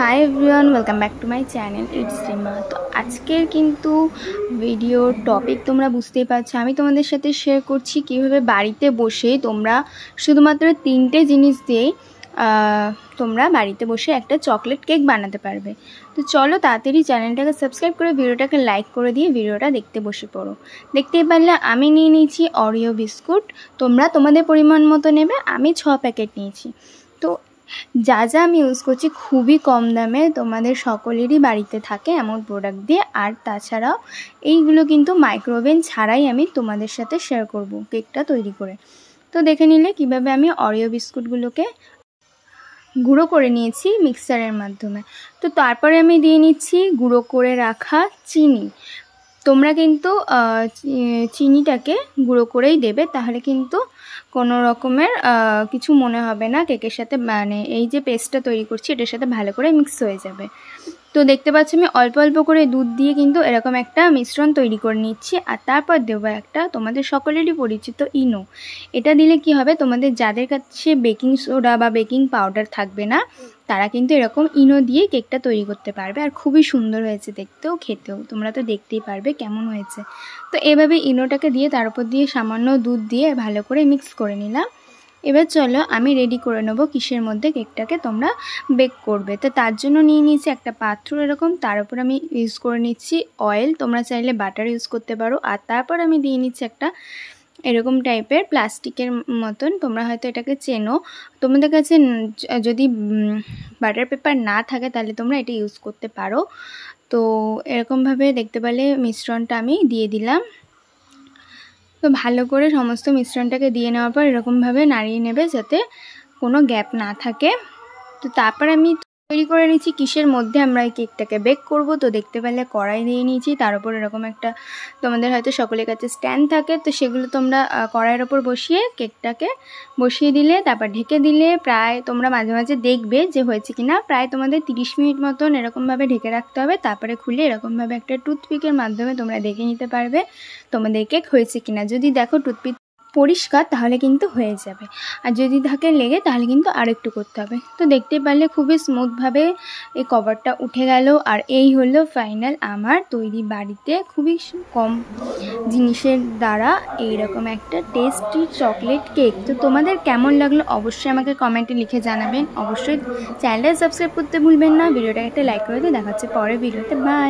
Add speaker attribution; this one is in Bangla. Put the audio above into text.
Speaker 1: high everyone welcome back to my channel it's Rima তো আজকের কিন্তু ভিডিওর টপিক তোমরা বুঝতেই পারছো আমি তোমাদের সাথে শেয়ার করছি কিভাবে বাড়িতে বসে তোমরা শুধুমাত্র তিনটে জিনিস দিয়েই তোমরা বাড়িতে বসে একটা চকলেট কেক বানাতে পারবে তো চলো তাড়াতাড়ি চ্যানেলটাকে সাবস্ক্রাইব করে ভিডিওটাকে লাইক করে দিয়ে ভিডিওটা দেখতে বসে পড়ো দেখতেই পারলে আমি নিয়ে নিয়েছি অরিও বিস্কুট তোমরা তোমাদের পরিমাণ মতো নেবে আমি ছ প্যাকেট নিয়েছি তো যা যা আমি ইউজ করছি খুবই কম দামে তোমাদের সকলেরই বাড়িতে থাকে এমন প্রোডাক্ট দিয়ে আর তাছাড়াও এইগুলো কিন্তু মাইক্রোওভেন ছাড়াই আমি তোমাদের সাথে শেয়ার করব কেকটা তৈরি করে তো দেখে নিলে কিভাবে আমি অরিও বিস্কুটগুলোকে গুঁড়ো করে নিয়েছি মিক্সারের মাধ্যমে তো তারপরে আমি দিয়ে নিচ্ছি গুঁড়ো করে রাখা চিনি তোমরা কিন্তু চিনিটাকে গুঁড়ো করেই দেবে তাহলে কিন্তু কোনো রকমের কিছু মনে হবে না কেকের সাথে মানে এই যে পেস্টটা তৈরি করছি এটার সাথে ভালো করে মিক্স হয়ে যাবে তো দেখতে পাচ্ছি আমি অল্প অল্প করে দুধ দিয়ে কিন্তু এরকম একটা মিশ্রণ তৈরি করে নিচ্ছি আর তারপর দেবো একটা তোমাদের সকলেরই পরিচিত ইনো এটা দিলে কি হবে তোমাদের যাদের কাছে বেকিং সোডা বা বেকিং পাউডার থাকবে না তারা কিন্তু এরকম ইনো দিয়ে কেকটা তৈরি করতে পারবে আর খুবই সুন্দর হয়েছে দেখতেও খেতেও তোমরা তো দেখতেই পারবে কেমন হয়েছে তো এভাবে ইনোটাকে দিয়ে তার উপর দিয়ে সামান্য দুধ দিয়ে ভালো করে মিক্স করে নিলাম এবার চলো আমি রেডি করে নেবো কিসের মধ্যে কেকটাকে তোমরা বেক করবে তো তার জন্য নিয়ে নিয়েছি একটা পাত্র এরকম তার উপর আমি ইউজ করে নিচ্ছি অয়েল তোমরা চাইলে বাটার ইউজ করতে পারো আর তারপর আমি দিয়ে নিচ্ছি একটা এরকম টাইপের প্লাস্টিকের মতন তোমরা হয়তো এটাকে চেনো তোমাদের কাছে যদি বাটার পেপার না থাকে তাহলে তোমরা এটা ইউজ করতে পারো তো এরকমভাবে দেখতে পালে মিশ্রণটা আমি দিয়ে দিলাম তো ভালো করে সমস্ত মিশ্রণটাকে দিয়ে নেওয়ার পর এরকমভাবে নাড়িয়ে নেবে যাতে কোনো গ্যাপ না থাকে তো তারপর আমি তৈরি করে নিয়েছি কিসের মধ্যে আমরা এই কেকটাকে বেক করব তো দেখতে পেলে কড়াই দিয়ে নিয়েছি তার উপর এরকম একটা তোমাদের হয়তো সকলের কাছে স্ট্যান্ড থাকে তো সেগুলো তোমরা কড়াইয়ের ওপর বসিয়ে কেকটাকে বসিয়ে দিলে তারপর ঢেকে দিলে প্রায় তোমরা মাঝে মাঝে দেখবে যে হয়েছে কি না প্রায় তোমাদের তিরিশ মিনিট মতন এরকমভাবে ঢেকে রাখতে হবে তারপরে খুলে এরকমভাবে একটা টুথপিকের মাধ্যমে তোমরা দেখে নিতে পারবে তোমাদের কেক হয়েছে কিনা যদি দেখো টুথপিক পরিষ্কার তাহলে কিন্তু হয়ে যাবে আর যদি থাকে লেগে তাহলে কিন্তু আরেকটু করতে হবে তো দেখতে পারলে খুবই স্মুথভাবে এই কভারটা উঠে গেল আর এই হলো ফাইনাল আমার তৈরি বাড়িতে খুবই কম জিনিসের দ্বারা এইরকম একটা টেস্টি চকলেট কেক তো তোমাদের কেমন লাগলো অবশ্যই আমাকে কমেন্টে লিখে জানাবেন অবশ্যই চ্যানেলটা সাবস্ক্রাইব করতে ভুলবেন না ভিডিওটা একটা লাইক করে দিয়ে দেখাচ্ছে পরে ভিডিওতে বাই